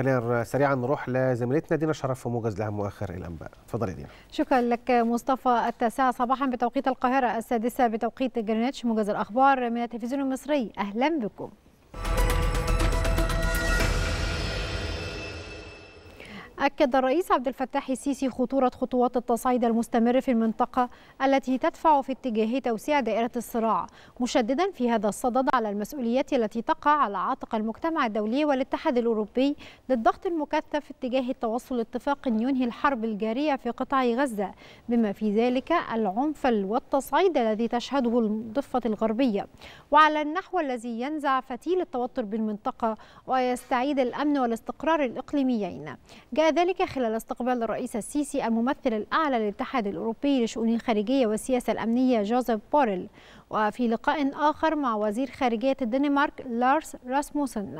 خلينا سريعا نروح لزميلتنا دينا شرف في موجز لها مؤخر الانباء اتفضلي دينا شكرا لك مصطفى التاسعة صباحا بتوقيت القاهره السادسه بتوقيت جرينتش موجز الاخبار من التلفزيون المصري اهلا بكم أكد الرئيس عبد الفتاح السيسي خطورة خطوات التصعيد المستمر في المنطقة التي تدفع في اتجاه توسيع دائرة الصراع مشددا في هذا الصدد على المسؤوليات التي تقع على عاتق المجتمع الدولي والاتحاد الأوروبي للضغط المكثف اتجاه التوصل لاتفاق ينهي الحرب الجارية في قطاع غزة بما في ذلك العنف والتصعيد الذي تشهده الضفة الغربية وعلى النحو الذي ينزع فتيل التوتر بالمنطقة ويستعيد الأمن والاستقرار الإقليميين جاء ذلك خلال استقبال الرئيس السيسي الممثل الأعلى للاتحاد الأوروبي لشؤون الخارجية والسياسة الأمنية جوزيف بوريل وفي لقاء آخر مع وزير خارجية الدنمارك لارس راسموسن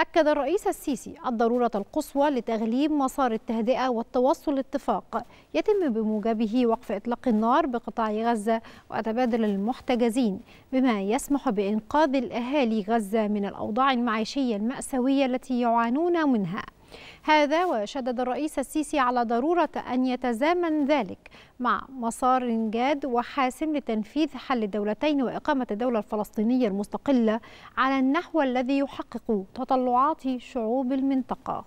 أكد الرئيس السيسي الضرورة القصوى لتغليب مسار التهدئة والتوصل لاتفاق يتم بموجبه وقف إطلاق النار بقطاع غزة وتبادل المحتجزين بما يسمح بإنقاذ الأهالي غزة من الأوضاع المعيشية المأساوية التي يعانون منها هذا وشدد الرئيس السيسي على ضرورة أن يتزامن ذلك مع مسار جاد وحاسم لتنفيذ حل الدولتين وإقامة الدولة الفلسطينية المستقلة على النحو الذي يحقق تطلعات شعوب المنطقة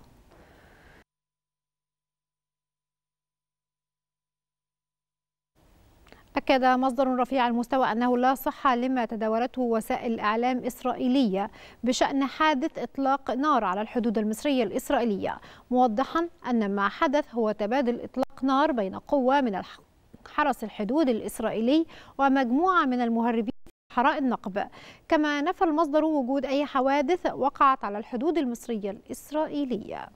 أكد مصدر رفيع المستوى أنه لا صحة لما تداولته وسائل إعلام إسرائيلية بشأن حادث إطلاق نار على الحدود المصرية الإسرائيلية موضحا أن ما حدث هو تبادل إطلاق نار بين قوة من حرس الحدود الإسرائيلي ومجموعة من المهربين حراء النقب كما نفى المصدر وجود أي حوادث وقعت على الحدود المصرية الإسرائيلية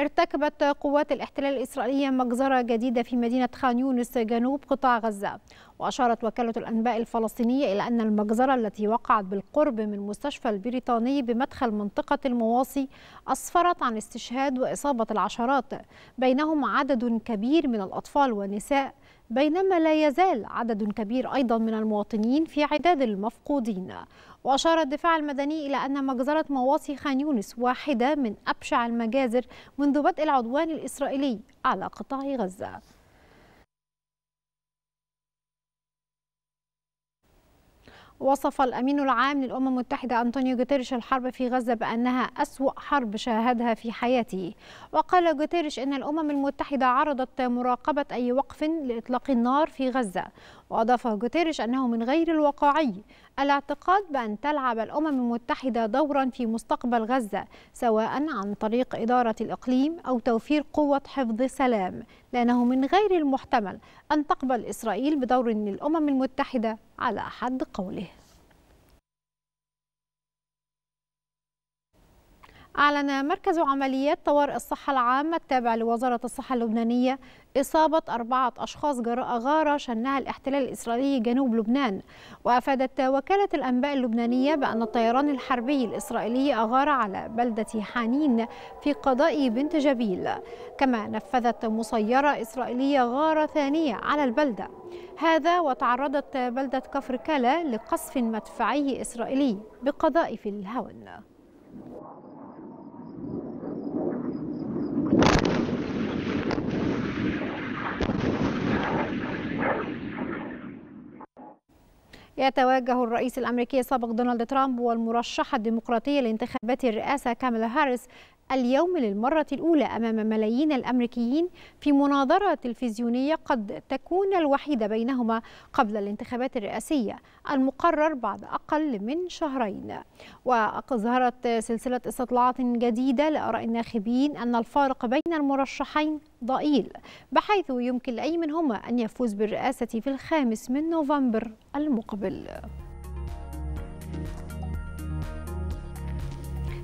ارتكبت قوات الاحتلال الإسرائيلية مجزرة جديدة في مدينة خان يونس جنوب قطاع غزة وأشارت وكالة الأنباء الفلسطينية إلى أن المجزرة التي وقعت بالقرب من مستشفى البريطاني بمدخل منطقة المواصي أسفرت عن استشهاد وإصابة العشرات بينهم عدد كبير من الأطفال والنساء بينما لا يزال عدد كبير أيضا من المواطنين في عداد المفقودين وأشار الدفاع المدني إلى أن مجزرة مواصي خان يونس واحدة من أبشع المجازر منذ بدء العدوان الإسرائيلي على قطاع غزة وصف الأمين العام للأمم المتحدة أنطونيو جوتيريش الحرب في غزة بأنها أسوأ حرب شاهدها في حياته وقال جوتيريش أن الأمم المتحدة عرضت مراقبة أي وقف لإطلاق النار في غزة وأضاف جوتيريش أنه من غير الواقعي الاعتقاد بأن تلعب الأمم المتحدة دورا في مستقبل غزة سواء عن طريق إدارة الإقليم أو توفير قوة حفظ سلام لأنه من غير المحتمل أن تقبل إسرائيل بدور للأمم المتحدة على حد قوله أعلن مركز عمليات طوارئ الصحة العامة التابع لوزارة الصحة اللبنانية إصابة أربعة أشخاص جراء غارة شنها الاحتلال الإسرائيلي جنوب لبنان وأفادت وكالة الأنباء اللبنانية بأن الطيران الحربي الإسرائيلي أغار على بلدة حانين في قضاء بنت جبيل كما نفذت مسيرة إسرائيلية غارة ثانية على البلدة هذا وتعرضت بلدة كفر كلا لقصف مدفعي إسرائيلي بقذائف الهون يتوجه الرئيس الأمريكي السابق دونالد ترامب والمرشحة الديمقراطية لانتخابات الرئاسة كاميلا هاريس اليوم للمرة الأولى أمام ملايين الأمريكيين في مناظرة تلفزيونية قد تكون الوحيدة بينهما قبل الانتخابات الرئاسية المقرر بعد أقل من شهرين وأظهرت سلسلة استطلاعات جديدة لآراء الناخبين أن الفارق بين المرشحين ضئيل بحيث يمكن لأي منهما أن يفوز بالرئاسة في الخامس من نوفمبر المقبل